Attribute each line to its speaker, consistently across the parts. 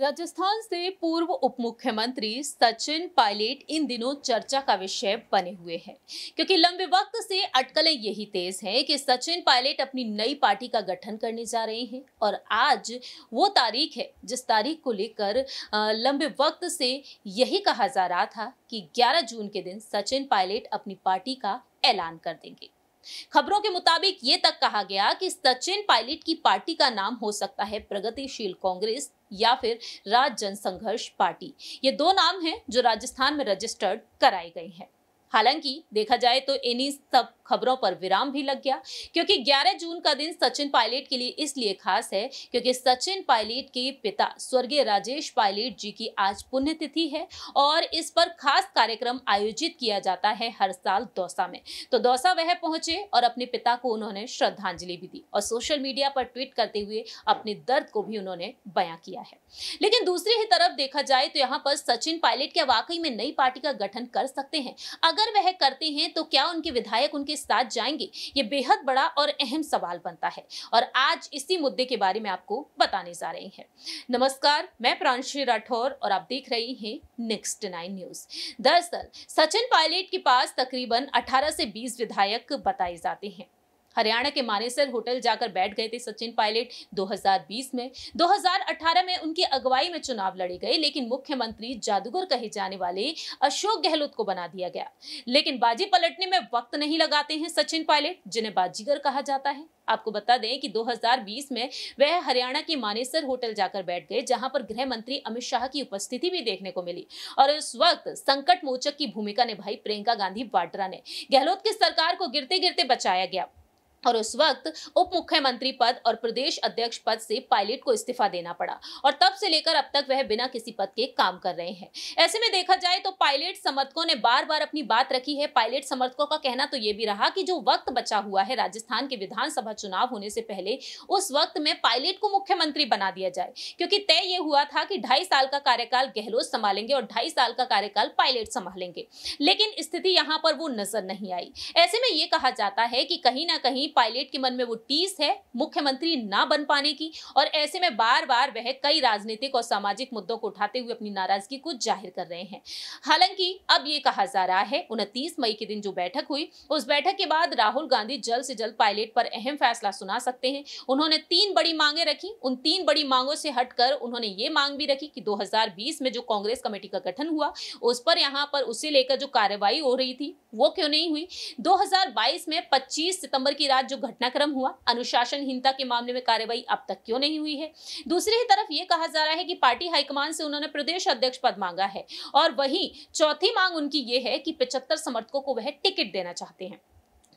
Speaker 1: राजस्थान से पूर्व उप मुख्यमंत्री सचिन पायलट इन दिनों चर्चा का विषय बने हुए हैं क्योंकि लंबे वक्त से अटकलें यही तेज हैं कि सचिन पायलट अपनी नई पार्टी का गठन करने जा रहे हैं और आज वो तारीख है जिस तारीख को लेकर लंबे वक्त से यही कहा जा रहा था कि 11 जून के दिन सचिन पायलट अपनी पार्टी का ऐलान कर देंगे खबरों के मुताबिक ये तक कहा गया कि सचिन पायलट की पार्टी का नाम हो सकता है प्रगतिशील कांग्रेस या फिर राज्य जनसंघर्ष पार्टी ये दो नाम हैं जो राजस्थान में रजिस्टर्ड कराए गए हैं हालांकि देखा जाए तो इन्हीं सब खबरों पर विराम भी लग गया क्योंकि 11 जून का दिन सचिन पायलट के लिए इसलिए खास है क्योंकि सचिन पायलट के पिता स्वर्गीय राजेश पायलट जी की आज पुण्यतिथि है और इस पर खास कार्यक्रम आयोजित किया जाता है हर साल दौसा में तो दौसा वह पहुंचे और अपने पिता को उन्होंने श्रद्धांजलि भी दी और सोशल मीडिया पर ट्वीट करते हुए अपने दर्द को भी उन्होंने बयां किया है लेकिन दूसरी ही तरफ देखा जाए तो यहाँ पर सचिन पायलट क्या वाकई में नई पार्टी का गठन कर सकते हैं अगर अगर वह करते हैं तो क्या उनके विधायक उनके साथ जाएंगे ये बेहद बड़ा और अहम सवाल बनता है और आज इसी मुद्दे के बारे में आपको बताने जा रहे हैं नमस्कार मैं प्रांशी राठौर और आप देख रहे हैं नेक्स्ट नाइन न्यूज दरअसल सचिन पायलट के पास तकरीबन अठारह से बीस विधायक बताए जाते हैं हरियाणा के मानेसर होटल जाकर बैठ गए थे सचिन पायलट 2020 में 2018 में उनकी अगुवाई में चुनाव लड़े गए लेकिन मुख्यमंत्री जादूगर कहे जाने वाले अशोक गहलोत को बना दिया गया लेकिन बाजी पलटने में वक्त नहीं लगाते हैं सचिन पायलट जिन्हें बाजीगर कहा जाता है आपको बता दें कि 2020 में वह हरियाणा के मानेसर होटल जाकर बैठ गए जहां पर गृह मंत्री अमित शाह की उपस्थिति भी देखने को मिली और उस वक्त संकट मोचक की भूमिका निभाई प्रियंका गांधी वाड्रा ने गहलोत की सरकार को गिरते गिरते बचाया गया और उस वक्त उप मुख्यमंत्री पद और प्रदेश अध्यक्ष पद से पायलट को इस्तीफा देना पड़ा और तब से लेकर अब तक वह बिना किसी पद के काम कर रहे हैं ऐसे में देखा जाए तो पायलट समर्थकों ने बार बार अपनी बात रखी है पायलट समर्थकों का कहना तो यह भी रहा कि जो वक्त बचा हुआ है राजस्थान के विधानसभा चुनाव होने से पहले उस वक्त में पायलट को मुख्यमंत्री बना दिया जाए क्योंकि तय ये हुआ था कि ढाई साल का कार्यकाल गहलोत संभालेंगे और ढाई साल का कार्यकाल पायलट संभालेंगे लेकिन स्थिति यहाँ पर वो नजर नहीं आई ऐसे में ये कहा जाता है कि कहीं ना कहीं पायलट के मन में वो टीस है मुख्यमंत्री ना बन पाने की और ऐसे में बार बार वह कई राजनीतिक और सामाजिक मुद्दों को उठाते हुए अपनी नाराजगी को जाहिर कर रहे हैं हालांकि अब ये कहा जा रहा है उनतीस मई के दिन जो बैठक हुई उस बैठक के बाद राहुल गांधी जल्द से जल्द पायलट पर अहम फैसला सुना सकते हैं उन्होंने तीन बड़ी मांगे रखी उन तीन बड़ी मांगों से हटकर उन्होंने ये मांग भी रखी कि 2020 में जो कांग्रेस कमेटी का गठन हुआ उस पर यहां पर उसे लेकर जो कार्यवाही हो रही थी वो क्यों नहीं हुई 2022 में 25 सितंबर की साथ जो घटनाक्रम हुआ अनुशासनहीनता के मामले में कार्यवाही अब तक क्यों नहीं हुई है दूसरी तरफ ये कहा जा रहा है कि पार्टी हाईकमान से उन्होंने प्रदेश अध्यक्ष पद मांगा है और वहीं चौथी मांग उनकी ये है कि पिछहत्तर समर्थकों को वह टिकट देना चाहते हैं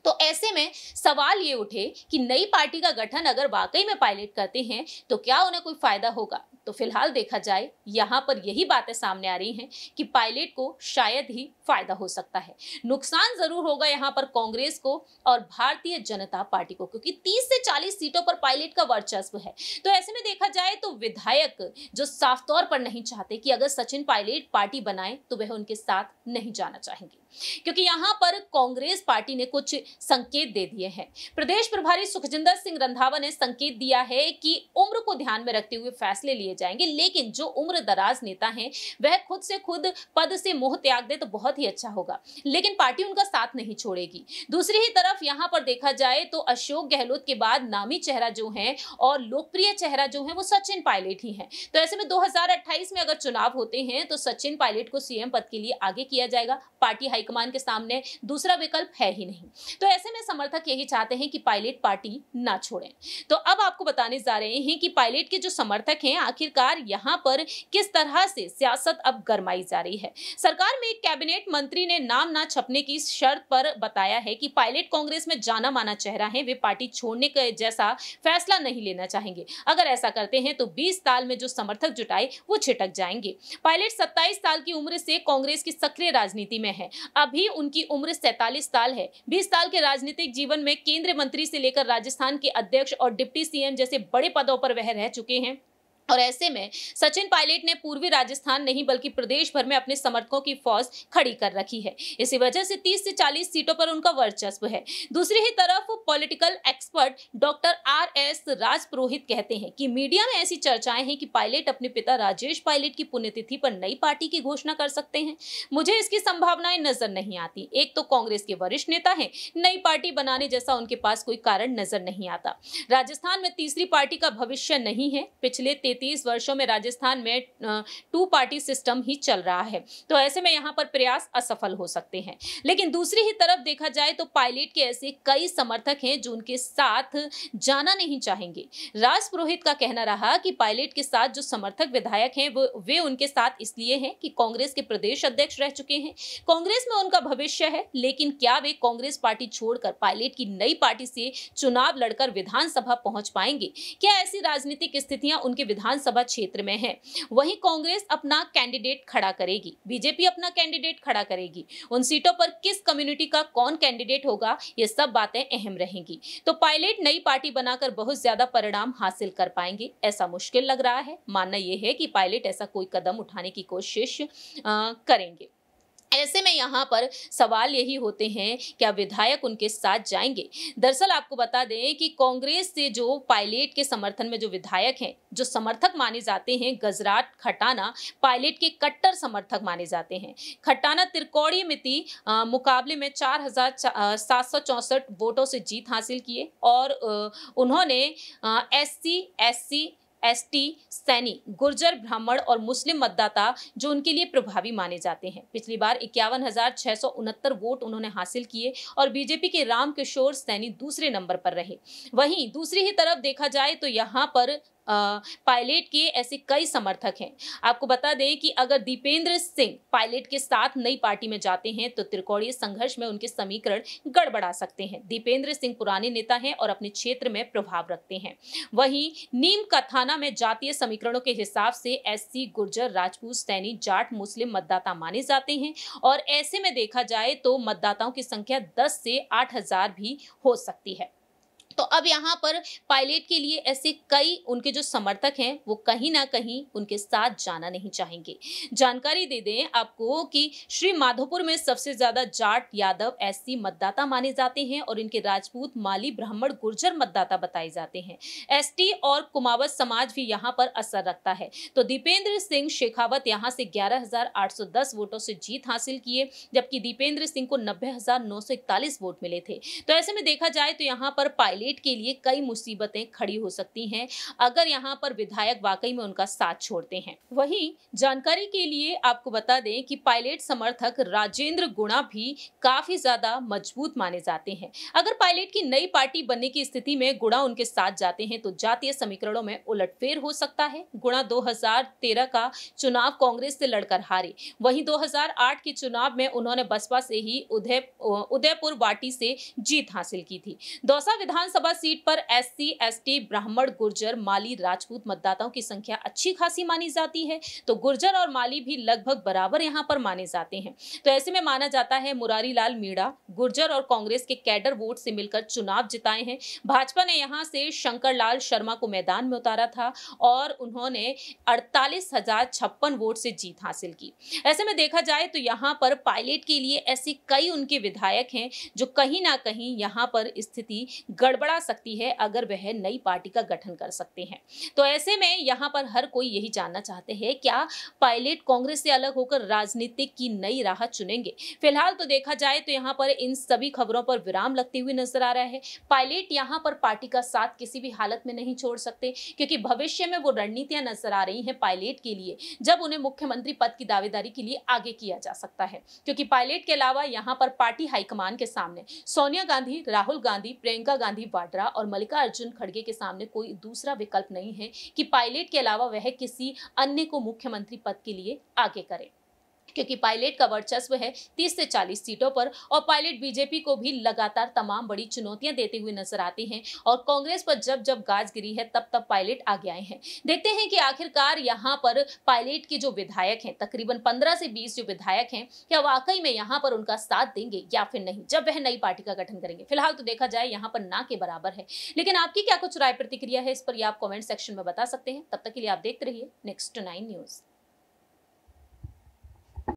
Speaker 1: तो ऐसे में सवाल ये उठे कि नई पार्टी का गठन अगर वाकई में पायलट करते हैं तो क्या उन्हें कोई फायदा होगा तो फिलहाल देखा जाए यहाँ पर यही बातें सामने आ रही हैं कि पायलट को शायद ही फायदा हो सकता है नुकसान जरूर होगा यहाँ पर कांग्रेस को और भारतीय जनता पार्टी को क्योंकि 30 से 40 सीटों पर पायलट का वर्चस्व है तो ऐसे में देखा जाए तो विधायक जो साफ तौर पर नहीं चाहते कि अगर सचिन पायलट पार्टी बनाए तो वह उनके साथ नहीं जाना चाहेंगे क्योंकि यहां पर कांग्रेस पार्टी ने कुछ संकेत दे दिए हैं प्रदेश प्रभारी सुखजिंदर सिंह रंधावा ने संकेत दिया है कि उम्र को ध्यान में रखते हुए फैसले लिए जाएंगे लेकिन जो उम्र दराज नेता हैं वह खुद से खुद पद से मोह त्याग दे तो बहुत ही अच्छा होगा लेकिन पार्टी उनका साथ नहीं छोड़ेगी दूसरी ही तरफ यहाँ पर देखा जाए तो अशोक गहलोत के बाद नामी चेहरा जो है और लोकप्रिय चेहरा जो है वो सचिन पायलट ही है तो ऐसे में 2028 में अगर चुनाव होते हैं तो सचिन पायलट को सीएम पद के लिए आगे किया जाएगा पार्टी हाई हाईकमान के सामने दूसरा विकल्प है ही नहीं तो ऐसे में समर्थक यही चाहते हैं कि पायलट पार्टी ना छोड़ें तो अब आपको बताने जा रहे हैं कि पायलट के जो समर्थक हैं आखिरकार यहाँ पर किस तरह से सियासत अब गरमाई जा रही है सरकार में एक कैबिनेट मंत्री ने नाम ना छपने की शर्त पर बताया है कि पायलट कांग्रेस में जाना माना चेहरा है वे पार्टी छोड़ने का जैसा फैसला नहीं लेना चाहेंगे अगर ऐसा करते हैं तो 20 साल में जो समर्थक जुटाए वो छिटक जाएंगे पायलट 27 साल की उम्र से कांग्रेस की सक्रिय राजनीति में है अभी उनकी उम्र सैतालीस साल है बीस साल के राजनीतिक जीवन में केंद्रीय मंत्री से लेकर राजस्थान के अध्यक्ष और डिप्टी सीएम जैसे बड़े पदों पर वह रह चुके हैं और ऐसे में सचिन पायलट ने पूर्वी राजस्थान नहीं बल्कि प्रदेश भर में अपने समर्थकों की फौज खड़ी कर रखी है इसी वजह से 30 से 40 सीटों पर उनका वर्चस्व है दूसरी ही तरफ political expert doctor R S Rajpurohit कहते हैं कि मीडिया में ऐसी चर्चाएं हैं कि पायलट अपने पिता राजेश पायलट की पुण्यतिथि पर नई पार्टी की घोषणा कर सकते हैं मुझे इसकी संभावनाएं नजर नहीं आती एक तो कांग्रेस के वरिष्ठ नेता है नई पार्टी बनाने जैसा उनके पास कोई कारण नजर नहीं आता राजस्थान में तीसरी पार्टी का भविष्य नहीं है पिछले तीस वर्षों में राजस्थान में टू पार्टी सिस्टम ही चल रहा है तो ऐसे में यहाँ पर प्रयास असफल हो सकते हैं लेकिन दूसरी ही तरफ देखा जाए तो पायलट के ऐसे कई समर्थक हैं जो उनके साथ जाना नहीं चाहेंगे राज पुरोहित का कहना रहा कि पायलट के साथ जो समर्थक विधायक हैं वो वे उनके साथ इसलिए हैं कि कांग्रेस के प्रदेश अध्यक्ष रह चुके हैं कांग्रेस में उनका भविष्य है लेकिन क्या वे कांग्रेस पार्टी छोड़कर पायलट की नई पार्टी से चुनाव लड़कर विधानसभा पहुंच पाएंगे क्या ऐसी राजनीतिक स्थितियां उनके विधान विधानसभा क्षेत्र में है वही कांग्रेस अपना कैंडिडेट खड़ा करेगी बीजेपी अपना कैंडिडेट खड़ा करेगी उन सीटों पर किस कम्युनिटी का कौन कैंडिडेट होगा ये सब बातें अहम रहेंगी तो पायलट नई पार्टी बनाकर बहुत ज्यादा परिणाम हासिल कर पाएंगे ऐसा मुश्किल लग रहा है मानना यह है कि पायलट ऐसा कोई कदम उठाने की कोशिश करेंगे ऐसे में यहाँ पर सवाल यही होते हैं क्या विधायक उनके साथ जाएंगे दरअसल आपको बता दें कि कांग्रेस से जो पायलट के समर्थन में जो विधायक हैं जो समर्थक माने जाते हैं गजराट खटाना पायलट के कट्टर समर्थक माने जाते हैं खटाना त्रिकोणी मिति मुकाबले में चार हजार सात सौ चौंसठ वोटों से जीत हासिल किए और उन्होंने S C S C ST Saini Gurjar ब्राह्मण और मुस्लिम मतदाता जो उनके लिए प्रभावी माने जाते हैं पिछली बार इक्यावन वोट उन्होंने हासिल किए और बीजेपी के रामकिशोर सैनी दूसरे नंबर पर रहे वहीं दूसरी ही तरफ देखा जाए तो यहाँ पर पायलट के ऐसे कई समर्थक हैं आपको बता दें कि अगर दीपेंद्र सिंह पायलट के साथ नई पार्टी में जाते हैं तो त्रिकोणीय संघर्ष में उनके समीकरण गड़बड़ा सकते हैं दीपेंद्र सिंह पुराने नेता हैं और अपने क्षेत्र में प्रभाव रखते हैं वहीं नीम कथाना में जातीय समीकरणों के हिसाब से एससी गुर्जर राजपूत सैनी जाट मुस्लिम मतदाता माने जाते हैं और ऐसे में देखा जाए तो मतदाताओं की संख्या दस से आठ हजार भी हो सकती है तो अब यहाँ पर पायलट के लिए ऐसे कई उनके जो समर्थक हैं वो कहीं ना कहीं उनके साथ जाना नहीं चाहेंगे जानकारी दे दें आपको कि श्री माधोपुर में सबसे ज्यादा जाट यादव ऐसी मतदाता माने जाते हैं और इनके राजपूत माली ब्राह्मण गुर्जर मतदाता बताए जाते हैं एस और कुमावत समाज भी यहाँ पर असर रखता है तो दीपेंद्र सिंह शेखावत यहाँ से ग्यारह वोटों से जीत हासिल किए जबकि दीपेंद्र सिंह को नब्बे वोट मिले थे तो ऐसे में देखा जाए तो यहाँ पर पायलट कैंडिडेट के लिए कई मुसीबतें खड़ी हो सकती हैं अगर यहाँ पर विधायक वाकई में उनका साथ छोड़ते हैं वहीं जानकारी के लिए आपको बता दें कि पायलट समर्थक राजेंद्र गुणा भी काफी ज्यादा मजबूत माने जाते हैं अगर पायलट की नई पार्टी बनने की स्थिति में गुणा उनके साथ जाते हैं तो जातीय समीकरणों में उलटफेर हो सकता है गुणा दो का चुनाव कांग्रेस से लड़कर हारे वही दो के चुनाव में उन्होंने बसपा से ही उदय उदयपुर वाटी से जीत हासिल की थी दौसा विधानसभा विधानसभा सीट पर एससी एसटी ब्राह्मण गुर्जर माली राजपूत मतदाताओं की संख्या अच्छी खासी मानी जाती है तो गुर्जर और माली भी लगभग बराबर यहाँ पर माने जाते हैं तो ऐसे में माना जाता है मुरारी लाल मीणा गुर्जर और कांग्रेस के कैडर वोट से मिलकर चुनाव जिताए हैं भाजपा ने यहाँ से शंकर लाल शर्मा को मैदान में उतारा था और उन्होंने अड़तालीस हजार छप्पन वोट से जीत हासिल की ऐसे में देखा जाए तो यहाँ पर पायलट के लिए ऐसे कई उनके विधायक हैं जो कहीं ना कहीं यहाँ पर स्थिति गड़बड़ गड़बड़ा सकती है अगर वह नई पार्टी का गठन कर सकते हैं तो ऐसे में यहाँ पर हर कोई यही जानना चाहते हैं क्या पायलट कांग्रेस से अलग होकर राजनीतिक की नई राह चुनेंगे फिलहाल तो देखा जाए तो यहाँ पर इन सभी खबरों पर विराम लगते हुए नजर आ रहा है पायलट यहाँ पर पार्टी का साथ किसी भी हालत में नहीं छोड़ सकते क्योंकि भविष्य में वो रणनीतियां नजर आ रही हैं पायलट के लिए जब उन्हें मुख्यमंत्री पद की दावेदारी के लिए आगे किया जा सकता है क्योंकि पायलट के अलावा यहाँ पर पार्टी हाईकमान के सामने सोनिया गांधी राहुल गांधी प्रियंका गांधी वाड्रा और मल्लिकार्जुन खड़गे के सामने कोई दूसरा विकल्प नहीं है कि पायलट के अलावा वह किसी अन्य को मुख्यमंत्री पद के लिए आगे करें क्योंकि पायलट का वर्चस्व है तीस से चालीस सीटों पर और पायलट बीजेपी को भी लगातार तमाम बड़ी चुनौतियां देते हुए नजर आते हैं और कांग्रेस पर जब जब गाज गिरी है तब तब पायलट आगे आए हैं देखते हैं कि आखिरकार यहाँ पर पायलट के जो विधायक हैं तकरीबन पंद्रह से बीस जो विधायक हैं क्या वाकई में यहाँ पर उनका साथ देंगे या फिर नहीं जब वह नई पार्टी का गठन करेंगे फिलहाल तो देखा जाए यहाँ पर ना के बराबर है लेकिन आपकी क्या कुछ राय प्रतिक्रिया है इस पर आप कॉमेंट सेक्शन में बता सकते हैं तब तक के लिए आप देखते रहिए नेक्स्ट नाइन न्यूज़